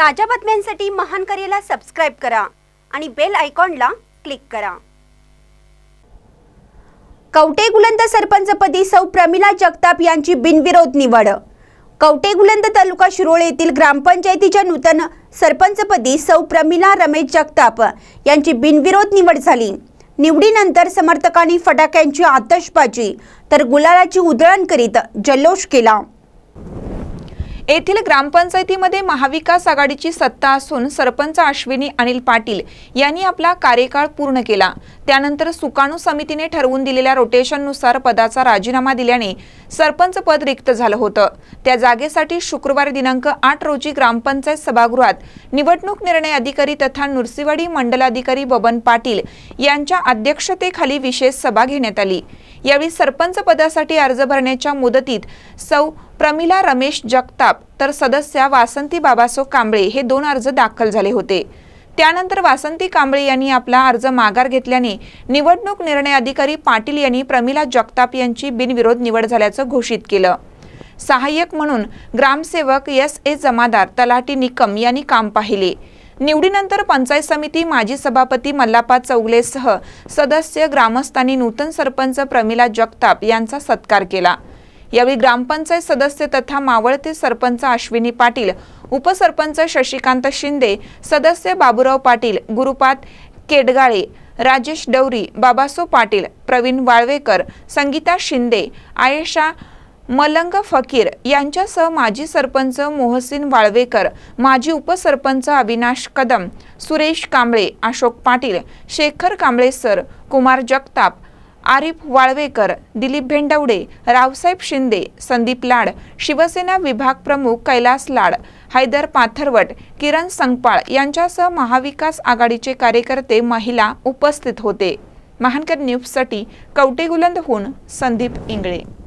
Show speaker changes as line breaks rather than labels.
ताज्या बातम्यांसाठी महान करेला सबस्क्राईब करा आणि बेल आयकॉनला क्लिक करा कवटे गुलंद सरपंचपदी सौ प्रमिला जगताप यांची बिनविरोध निवड कवटे गुलंद तालुका शिरोळ येथील ग्रामपंचायतीच्या नूतन सरपंचपदी सौ प्रमिला रमेश जगताप यांची बिनविरोध निवड झाली निवडीनंतर समर्थकांनी फटाक्यांची आतषबाजी तर
गुलालाची उधळण करीत जल्लोष केला येथील ग्रामपंचायतीमध्ये महाविकास आघाडीची सत्ता असून सरपंच अश्विनी अनिल पाटील यांनी आपला कार्यकाळ पूर्ण केला त्यानंतर सुकाणू समितीने ठरवून दिलेल्या रोटेशननुसार पदाचा राजीनामा दिल्याने सरपंच पद रिक्त झालं होतं त्या जागेसाठी शुक्रवारी दिनांक आठ रोजी ग्रामपंचायत सभागृहात निवडणूक निर्णय अधिकारी तथा नुरसिवाडी मंडलाधिकारी बबन पाटील यांच्या अध्यक्षतेखाली विशेष सभा घेण्यात आली यावेळी सरपंच पदासाठी अर्ज भरण्याच्या मुदतीत सौ प्रमिला रमेश जगताप तर सदस्या वासंती बाबासो कांबळे हे दोन अर्ज दाखल झाले होते त्यानंतर वासंती कांबळे यांनी आपला अर्ज माघार घेतल्याने निवडणूक निर्णय अधिकारी पाटील यांनी प्रमिला जगताप यांची बिनविरोध निवड झाल्याचं घोषित केलं सहाय्यक म्हणून ग्रामसेवक एस ए जमादार तलाटी निकम यांनी काम पाहिले निवडीनंतर पंचायत समिती माजी सभापती मल्लापा चौगलेसह सदस्य ग्रामस्थांनी नूतन सरपंच प्रमिला जगताप यांचा सत्कार केला यावेळी ग्रामपंचायत सदस्य तथा मावळते सरपंच अश्विनी पाटील उपसरपंच शशिकांत शिंदे सदस्य बाबुराव पाटील गुरुपात केडगाळे राजेश डवरी बाबासो पाटील प्रवीण वाळवेकर संगीता शिंदे आयेशा मलंग फकीर यांच्यासह माजी सरपंच मोहसिन वाळवेकर माजी उपसरपंच अविनाश कदम सुरेश कांबळे अशोक पाटील शेखर कांबळे सर कुमार जगताप आरिफ वाळवेकर दिलीप भेंडवडे रावसाहेब शिंदे संदीप लाड शिवसेना विभाग प्रमुख कैलास लाड हैदर पाथरवट किरण संगपाळ यांच्यासह महाविकास आघाडीचे कार्यकर्ते महिला उपस्थित होते महानकर न्यूजसाठी कवटेगुलंदहून संदीप इंगळे